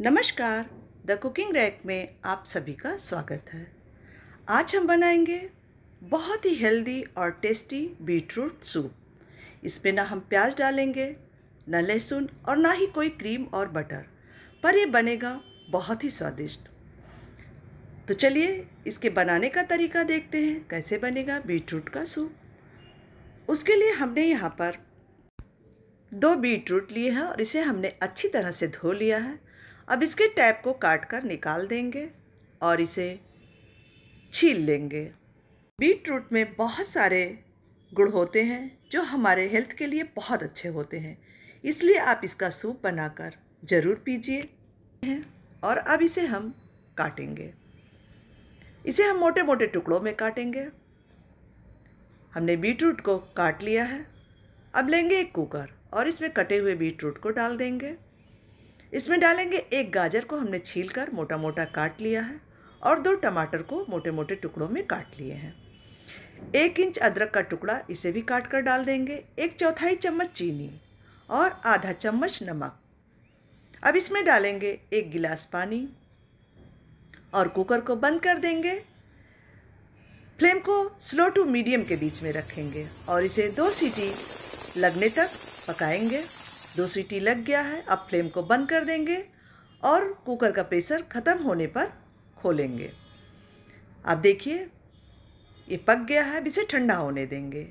नमस्कार the cooking rack में आप सभी का स्वागत है आज हम बनाएंगे बहुत ही हेल्दी और टेस्टी बीटरूट सूप इसमें ना हम प्याज डालेंगे ना लहसुन और ना ही कोई क्रीम और बटर पर ये बनेगा बहुत ही स्वादिष्ट तो चलिए इसके बनाने का तरीका देखते हैं कैसे बनेगा बीटरूट का सूप उसके लिए हमने यहाँ पर दो बीटरूट लिए हैं और इसे हमने अच्छी तरह से धो लिया है अब इसके टैप को काट कर निकाल देंगे और इसे छील लेंगे बीट रूट में बहुत सारे गुड़ होते हैं जो हमारे हेल्थ के लिए बहुत अच्छे होते हैं इसलिए आप इसका सूप बनाकर ज़रूर पीजिए हैं और अब इसे हम काटेंगे इसे हम मोटे मोटे टुकड़ों में काटेंगे हमने बीट रूट को काट लिया है अब लेंगे एक कुकर और इसमें कटे हुए बीट रूट को डाल देंगे इसमें डालेंगे एक गाजर को हमने छील कर मोटा मोटा काट लिया है और दो टमाटर को मोटे मोटे टुकड़ों में काट लिए हैं एक इंच अदरक का टुकड़ा इसे भी काट कर डाल देंगे एक चौथाई चम्मच चीनी और आधा चम्मच नमक अब इसमें डालेंगे एक गिलास पानी और कुकर को बंद कर देंगे फ्लेम को स्लो टू मीडियम के बीच में रखेंगे और इसे दो सीटी लगने तक पकाएंगे दो सीटी लग गया है अब फ्लेम को बंद कर देंगे और कुकर का प्रेशर ख़त्म होने पर खोलेंगे आप देखिए ये पक गया है अब इसे ठंडा होने देंगे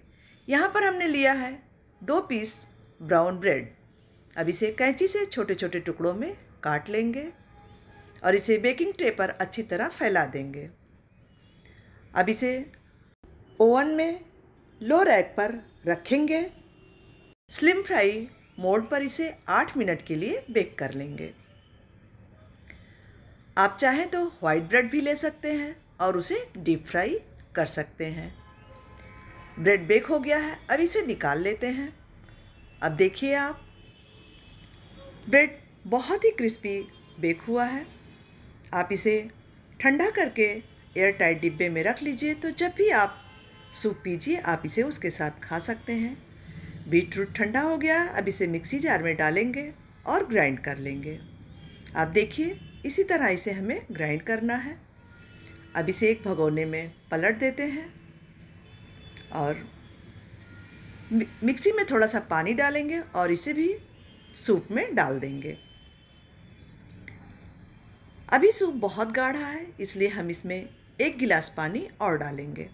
यहाँ पर हमने लिया है दो पीस ब्राउन ब्रेड अब इसे कैंची से छोटे छोटे टुकड़ों में काट लेंगे और इसे बेकिंग ट्रे पर अच्छी तरह फैला देंगे अब इसे ओवन में लो रैक पर रखेंगे स्लिम फ्राई मोड पर इसे आठ मिनट के लिए बेक कर लेंगे आप चाहें तो वाइट ब्रेड भी ले सकते हैं और उसे डीप फ्राई कर सकते हैं ब्रेड बेक हो गया है अब इसे निकाल लेते हैं अब देखिए आप ब्रेड बहुत ही क्रिस्पी बेक हुआ है आप इसे ठंडा करके एयर टाइट डिब्बे में रख लीजिए तो जब भी आप सूप पीजिए आप इसे उसके साथ खा सकते हैं बीटरूट ठंडा हो गया अब इसे मिक्सी जार में डालेंगे और ग्राइंड कर लेंगे आप देखिए इसी तरह इसे हमें ग्राइंड करना है अब इसे एक भगोने में पलट देते हैं और मिक्सी में थोड़ा सा पानी डालेंगे और इसे भी सूप में डाल देंगे अभी सूप बहुत गाढ़ा है इसलिए हम इसमें एक गिलास पानी और डालेंगे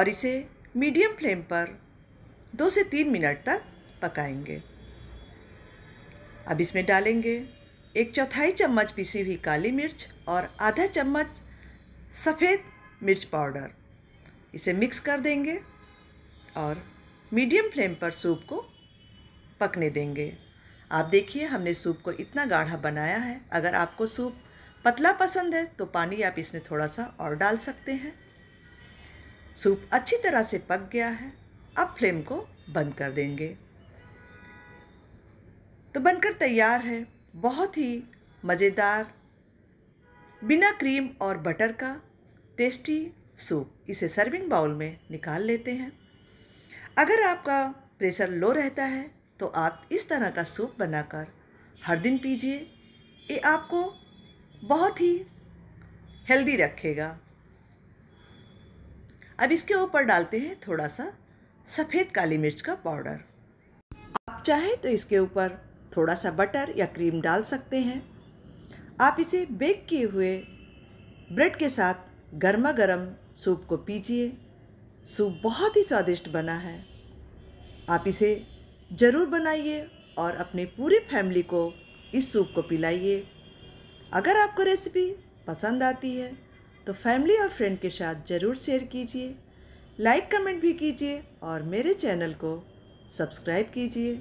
और इसे मीडियम फ्लेम पर दो से तीन मिनट तक पकाएंगे अब इसमें डालेंगे एक चौथाई चम्मच पीसी हुई काली मिर्च और आधा चम्मच सफ़ेद मिर्च पाउडर इसे मिक्स कर देंगे और मीडियम फ्लेम पर सूप को पकने देंगे आप देखिए हमने सूप को इतना गाढ़ा बनाया है अगर आपको सूप पतला पसंद है तो पानी आप इसमें थोड़ा सा और डाल सकते हैं सूप अच्छी तरह से पक गया है अब फ्लेम को बंद कर देंगे तो बनकर तैयार है बहुत ही मज़ेदार बिना क्रीम और बटर का टेस्टी सूप इसे सर्विंग बाउल में निकाल लेते हैं अगर आपका प्रेशर लो रहता है तो आप इस तरह का सूप बनाकर हर दिन पीजिए ये आपको बहुत ही हेल्दी रखेगा अब इसके ऊपर डालते हैं थोड़ा सा सफ़ेद काली मिर्च का पाउडर आप चाहें तो इसके ऊपर थोड़ा सा बटर या क्रीम डाल सकते हैं आप इसे बेक किए हुए ब्रेड के साथ गर्मा गर्म सूप को पीजिए सूप बहुत ही स्वादिष्ट बना है आप इसे ज़रूर बनाइए और अपने पूरे फैमिली को इस सूप को पिलाइए अगर आपको रेसिपी पसंद आती है तो फैमिली और फ्रेंड के साथ ज़रूर शेयर कीजिए लाइक कमेंट भी कीजिए और मेरे चैनल को सब्सक्राइब कीजिए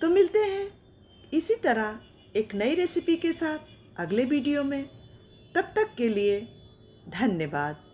तो मिलते हैं इसी तरह एक नई रेसिपी के साथ अगले वीडियो में तब तक के लिए धन्यवाद